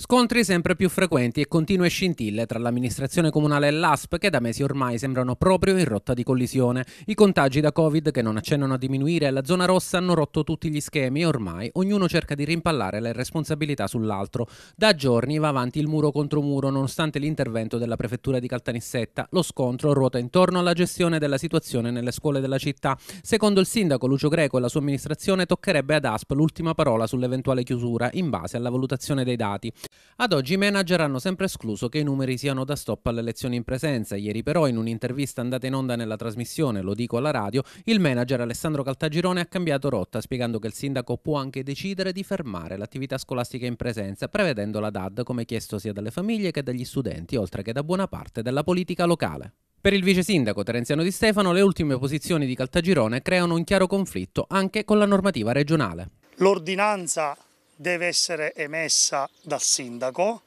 Scontri sempre più frequenti e continue scintille tra l'amministrazione comunale e l'ASP che da mesi ormai sembrano proprio in rotta di collisione. I contagi da Covid che non accennano a diminuire e la zona rossa hanno rotto tutti gli schemi e ormai ognuno cerca di rimpallare le responsabilità sull'altro. Da giorni va avanti il muro contro muro nonostante l'intervento della prefettura di Caltanissetta. Lo scontro ruota intorno alla gestione della situazione nelle scuole della città. Secondo il sindaco Lucio Greco e la sua amministrazione toccherebbe ad ASP l'ultima parola sull'eventuale chiusura in base alla valutazione dei dati. Ad oggi i manager hanno sempre escluso che i numeri siano da stop alle elezioni in presenza. Ieri però in un'intervista andata in onda nella trasmissione, lo dico alla radio, il manager Alessandro Caltagirone ha cambiato rotta spiegando che il sindaco può anche decidere di fermare l'attività scolastica in presenza, prevedendo la DAD come chiesto sia dalle famiglie che dagli studenti, oltre che da buona parte della politica locale. Per il vice sindaco Terenziano Di Stefano le ultime posizioni di Caltagirone creano un chiaro conflitto anche con la normativa regionale. L'ordinanza deve essere emessa dal sindaco,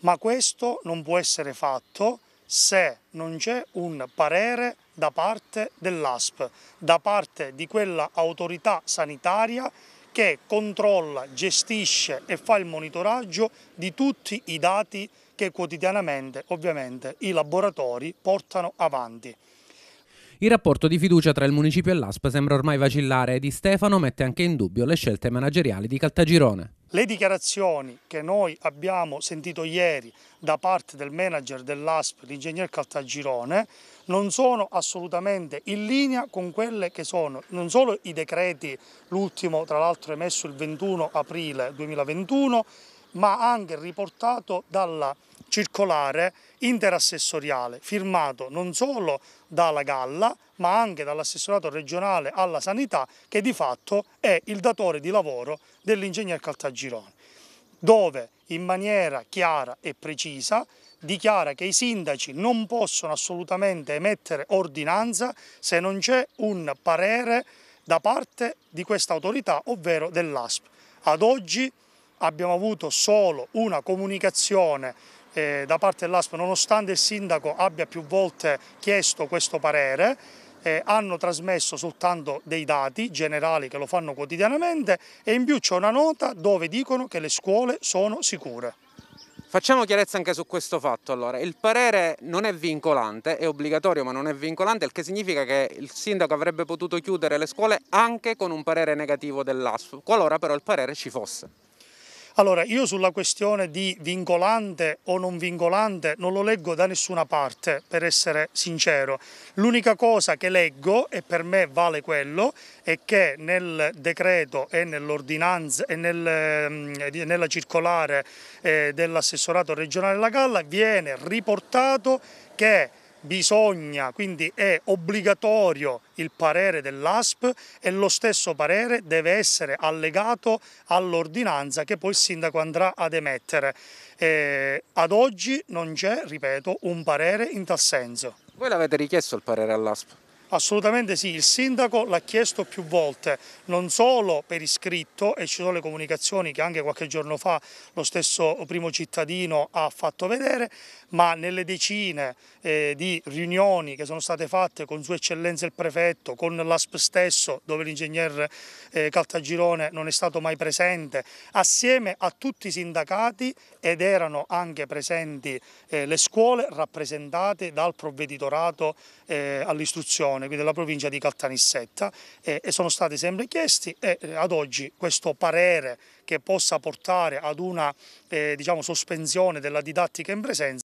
ma questo non può essere fatto se non c'è un parere da parte dell'ASP, da parte di quella autorità sanitaria che controlla, gestisce e fa il monitoraggio di tutti i dati che quotidianamente ovviamente i laboratori portano avanti. Il rapporto di fiducia tra il municipio e l'ASP sembra ormai vacillare e Di Stefano mette anche in dubbio le scelte manageriali di Caltagirone. Le dichiarazioni che noi abbiamo sentito ieri da parte del manager dell'ASP, l'ingegner Caltagirone, non sono assolutamente in linea con quelle che sono non solo i decreti, l'ultimo tra l'altro emesso il 21 aprile 2021, ma anche riportato dalla circolare interassessoriale firmato non solo dalla Galla ma anche dall'assessorato regionale alla sanità che di fatto è il datore di lavoro dell'ingegner Caltagirone dove in maniera chiara e precisa dichiara che i sindaci non possono assolutamente emettere ordinanza se non c'è un parere da parte di questa autorità ovvero dell'ASP. Ad oggi abbiamo avuto solo una comunicazione eh, da parte dell'ASP, nonostante il sindaco abbia più volte chiesto questo parere, eh, hanno trasmesso soltanto dei dati generali che lo fanno quotidianamente e in più c'è una nota dove dicono che le scuole sono sicure. Facciamo chiarezza anche su questo fatto allora, il parere non è vincolante, è obbligatorio ma non è vincolante, il che significa che il sindaco avrebbe potuto chiudere le scuole anche con un parere negativo dell'ASF, qualora però il parere ci fosse. Allora, io sulla questione di vincolante o non vincolante non lo leggo da nessuna parte, per essere sincero. L'unica cosa che leggo, e per me vale quello, è che nel decreto e nell'ordinanza e nel, ehm, nella circolare eh, dell'assessorato regionale La Galla viene riportato che bisogna, quindi è obbligatorio il parere dell'ASP e lo stesso parere deve essere allegato all'ordinanza che poi il sindaco andrà ad emettere. Eh, ad oggi non c'è, ripeto, un parere in tal senso. Voi l'avete richiesto il parere all'ASP? Assolutamente sì, il sindaco l'ha chiesto più volte, non solo per iscritto e ci sono le comunicazioni che anche qualche giorno fa lo stesso primo cittadino ha fatto vedere, ma nelle decine eh, di riunioni che sono state fatte con Sua Eccellenza il Prefetto, con l'ASP stesso dove l'ingegner eh, Caltagirone non è stato mai presente, assieme a tutti i sindacati ed erano anche presenti eh, le scuole rappresentate dal provveditorato eh, all'istruzione Regione, quindi della provincia di Caltanissetta e, e sono stati sempre chiesti e ad oggi questo parere che possa portare ad una eh, diciamo, sospensione della didattica in presenza